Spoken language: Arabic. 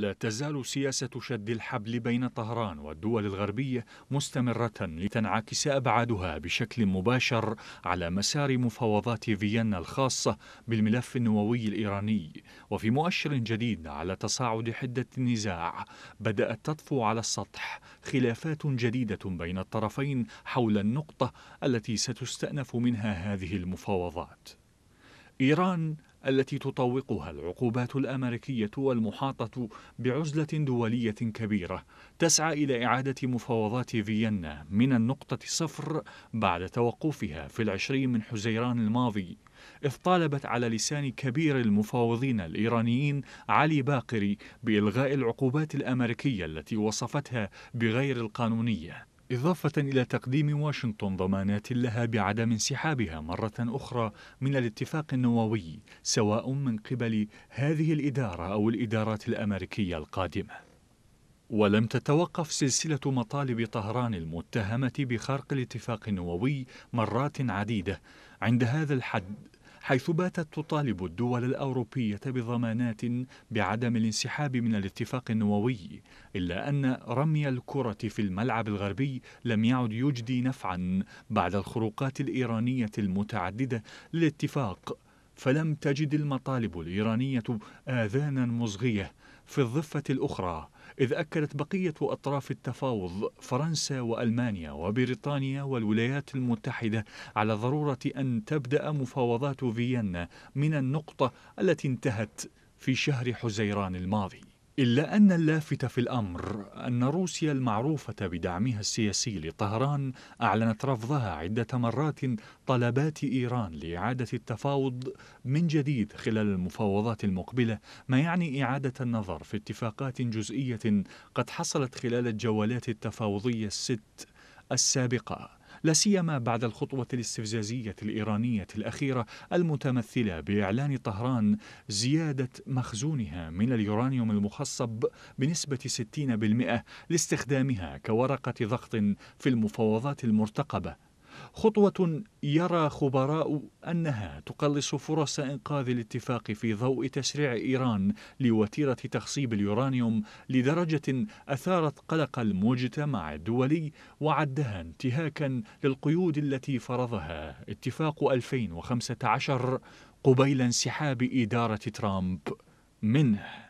لا تزال سياسة شد الحبل بين طهران والدول الغربية مستمرة لتنعكس أبعادها بشكل مباشر على مسار مفاوضات فيينا الخاصة بالملف النووي الإيراني وفي مؤشر جديد على تصاعد حدة النزاع بدأت تطفو على السطح خلافات جديدة بين الطرفين حول النقطة التي ستستأنف منها هذه المفاوضات إيران التي تطوقها العقوبات الأمريكية والمحاطة بعزلة دولية كبيرة تسعى إلى إعادة مفاوضات فيينا من النقطة صفر بعد توقفها في العشرين من حزيران الماضي إذ طالبت على لسان كبير المفاوضين الإيرانيين علي باقري بإلغاء العقوبات الأمريكية التي وصفتها بغير القانونية إضافة إلى تقديم واشنطن ضمانات لها بعدم انسحابها مرة أخرى من الاتفاق النووي سواء من قبل هذه الإدارة أو الإدارات الأمريكية القادمة. ولم تتوقف سلسلة مطالب طهران المتهمة بخرق الاتفاق النووي مرات عديدة عند هذا الحد حيث باتت تطالب الدول الأوروبية بضمانات بعدم الانسحاب من الاتفاق النووي إلا أن رمي الكرة في الملعب الغربي لم يعد يجدي نفعا بعد الخروقات الإيرانية المتعددة للاتفاق فلم تجد المطالب الإيرانية آذانا مصغية في الضفة الأخرى إذ أكدت بقية أطراف التفاوض فرنسا وألمانيا وبريطانيا والولايات المتحدة على ضرورة أن تبدأ مفاوضات فيينا من النقطة التي انتهت في شهر حزيران الماضي إلا أن اللافت في الأمر أن روسيا المعروفة بدعمها السياسي لطهران أعلنت رفضها عدة مرات طلبات إيران لإعادة التفاوض من جديد خلال المفاوضات المقبلة ما يعني إعادة النظر في اتفاقات جزئية قد حصلت خلال الجولات التفاوضية الست السابقة لا سيما بعد الخطوة الاستفزازية الإيرانية الأخيرة المتمثلة بإعلان طهران زيادة مخزونها من اليورانيوم المخصب بنسبة 60% لاستخدامها كورقة ضغط في المفاوضات المرتقبة خطوة يرى خبراء أنها تقلص فرص إنقاذ الاتفاق في ضوء تسريع إيران لوتيرة تخصيب اليورانيوم لدرجة أثارت قلق المجتمع الدولي وعدها انتهاكا للقيود التي فرضها اتفاق 2015 قبيل انسحاب إدارة ترامب منه